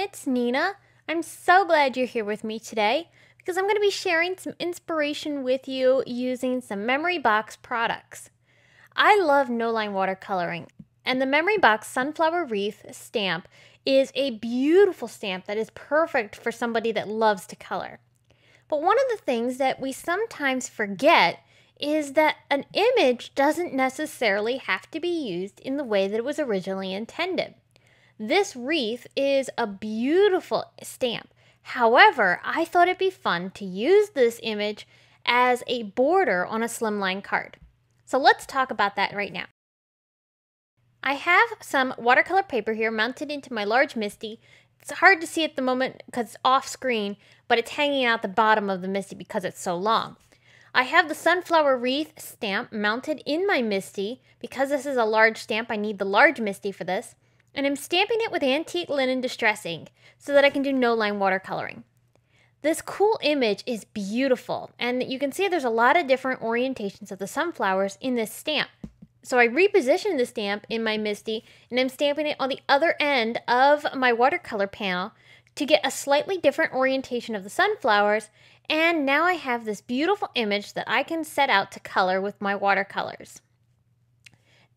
everyone, it's Nina. I'm so glad you're here with me today because I'm going to be sharing some inspiration with you using some Memory Box products. I love no line watercoloring, and the Memory Box Sunflower Wreath stamp is a beautiful stamp that is perfect for somebody that loves to color. But one of the things that we sometimes forget is that an image doesn't necessarily have to be used in the way that it was originally intended. This wreath is a beautiful stamp. However, I thought it'd be fun to use this image as a border on a slimline card. So let's talk about that right now. I have some watercolor paper here mounted into my large Misty. It's hard to see at the moment because it's off screen, but it's hanging out the bottom of the Misty because it's so long. I have the sunflower wreath stamp mounted in my Misty. Because this is a large stamp, I need the large Misty for this and I'm stamping it with antique linen distressing so that I can do no line watercoloring. This cool image is beautiful, and you can see there's a lot of different orientations of the sunflowers in this stamp. So I repositioned the stamp in my Misty, and I'm stamping it on the other end of my watercolor panel to get a slightly different orientation of the sunflowers, and now I have this beautiful image that I can set out to color with my watercolors.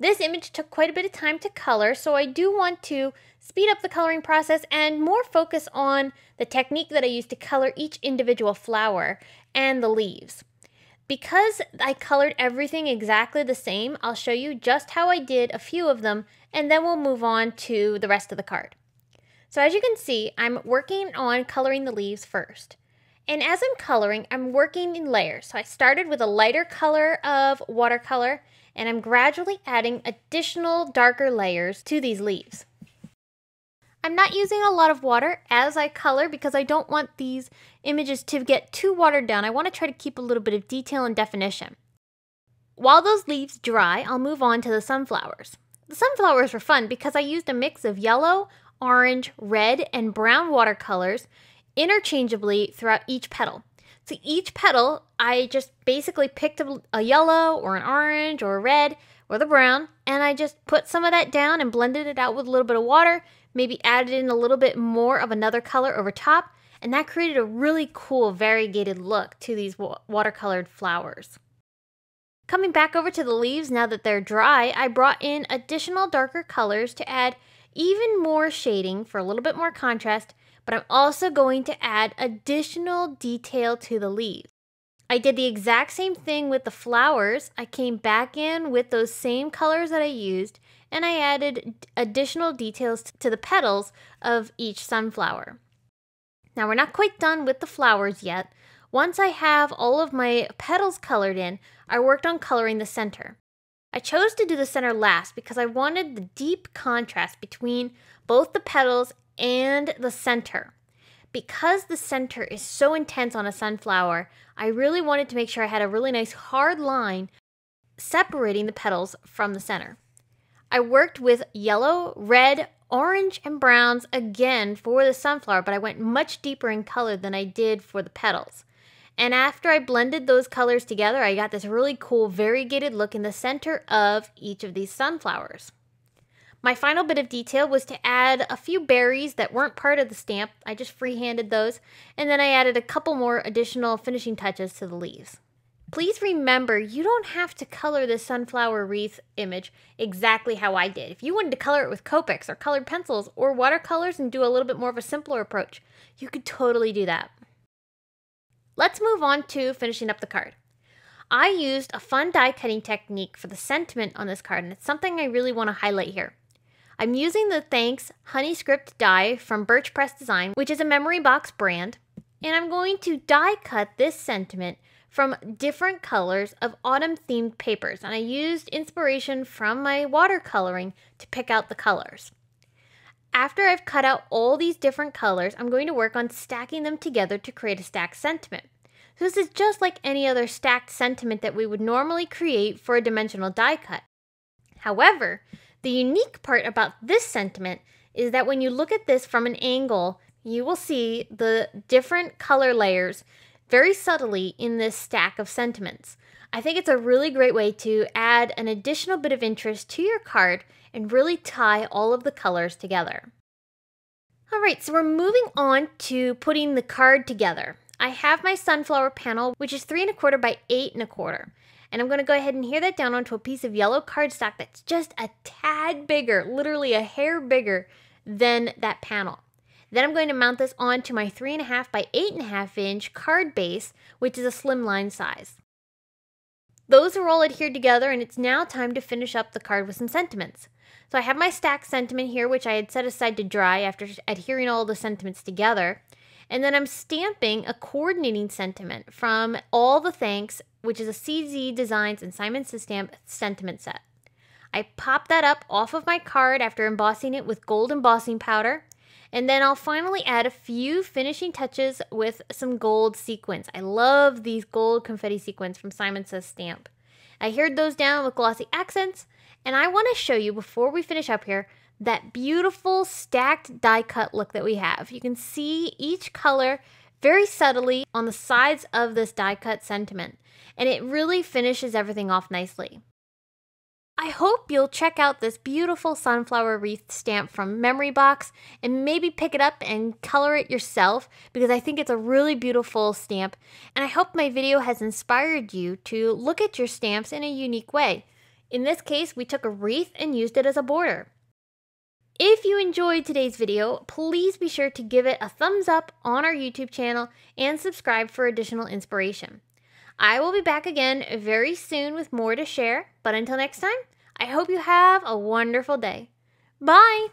This image took quite a bit of time to color, so I do want to speed up the coloring process and more focus on the technique that I use to color each individual flower and the leaves. Because I colored everything exactly the same, I'll show you just how I did a few of them and then we'll move on to the rest of the card. So as you can see, I'm working on coloring the leaves first. And as I'm coloring, I'm working in layers. So I started with a lighter color of watercolor and I'm gradually adding additional darker layers to these leaves. I'm not using a lot of water as I color because I don't want these images to get too watered down. I want to try to keep a little bit of detail and definition. While those leaves dry, I'll move on to the sunflowers. The sunflowers were fun because I used a mix of yellow, orange, red, and brown watercolors interchangeably throughout each petal. So each petal, I just basically picked a, a, yellow or an orange or a red or the brown, and I just put some of that down and blended it out with a little bit of water, maybe added in a little bit more of another color over top, and that created a really cool variegated look to these wa watercolored flowers. Coming back over to the leaves now that they're dry, I brought in additional darker colors to add even more shading for a little bit more contrast but I'm also going to add additional detail to the leaves. I did the exact same thing with the flowers. I came back in with those same colors that I used and I added additional details to the petals of each sunflower. Now we're not quite done with the flowers yet. Once I have all of my petals colored in, I worked on coloring the center. I chose to do the center last because I wanted the deep contrast between both the petals and the center. Because the center is so intense on a sunflower, I really wanted to make sure I had a really nice hard line separating the petals from the center. I worked with yellow, red, orange, and browns again for the sunflower, but I went much deeper in color than I did for the petals. And after I blended those colors together, I got this really cool variegated look in the center of each of these sunflowers. My final bit of detail was to add a few berries that weren't part of the stamp. I just freehanded those, and then I added a couple more additional finishing touches to the leaves. Please remember, you don't have to color the sunflower wreath image exactly how I did. If you wanted to color it with Copics or colored pencils or watercolors and do a little bit more of a simpler approach, you could totally do that. Let's move on to finishing up the card. I used a fun die cutting technique for the sentiment on this card, and it's something I really want to highlight here. I'm using the Thanks Honeyscript die from Birch Press Design, which is a memory box brand, and I'm going to die cut this sentiment from different colors of autumn themed papers. And I used inspiration from my watercoloring to pick out the colors. After I've cut out all these different colors, I'm going to work on stacking them together to create a stacked sentiment. So this is just like any other stacked sentiment that we would normally create for a dimensional die cut. However, the unique part about this sentiment is that when you look at this from an angle, you will see the different color layers very subtly in this stack of sentiments. I think it's a really great way to add an additional bit of interest to your card and really tie all of the colors together. All right, so we're moving on to putting the card together. I have my sunflower panel, which is three and a quarter by eight and a quarter. And I'm going to go ahead and hear that down onto a piece of yellow cardstock that's just a tad bigger, literally a hair bigger than that panel. Then I'm going to mount this onto my 3.5 by 8.5 inch card base, which is a slimline size. Those are all adhered together and it's now time to finish up the card with some sentiments. So I have my stack sentiment here, which I had set aside to dry after adhering all the sentiments together. And then I'm stamping a coordinating sentiment from all the thanks which is a CZ Designs and Simon Stamp sentiment set. I pop that up off of my card after embossing it with gold embossing powder. And then I'll finally add a few finishing touches with some gold sequins. I love these gold confetti sequins from Simon Says Stamp. I heard those down with glossy accents, and I want to show you before we finish up here that beautiful stacked die cut look that we have. You can see each color very subtly on the sides of this die cut sentiment, and it really finishes everything off nicely. I hope you'll check out this beautiful sunflower wreath stamp from Memory Box and maybe pick it up and color it yourself because I think it's a really beautiful stamp. And I hope my video has inspired you to look at your stamps in a unique way. In this case, we took a wreath and used it as a border. If you enjoyed today's video, please be sure to give it a thumbs up on our YouTube channel and subscribe for additional inspiration. I will be back again very soon with more to share, but until next time, I hope you have a wonderful day. Bye!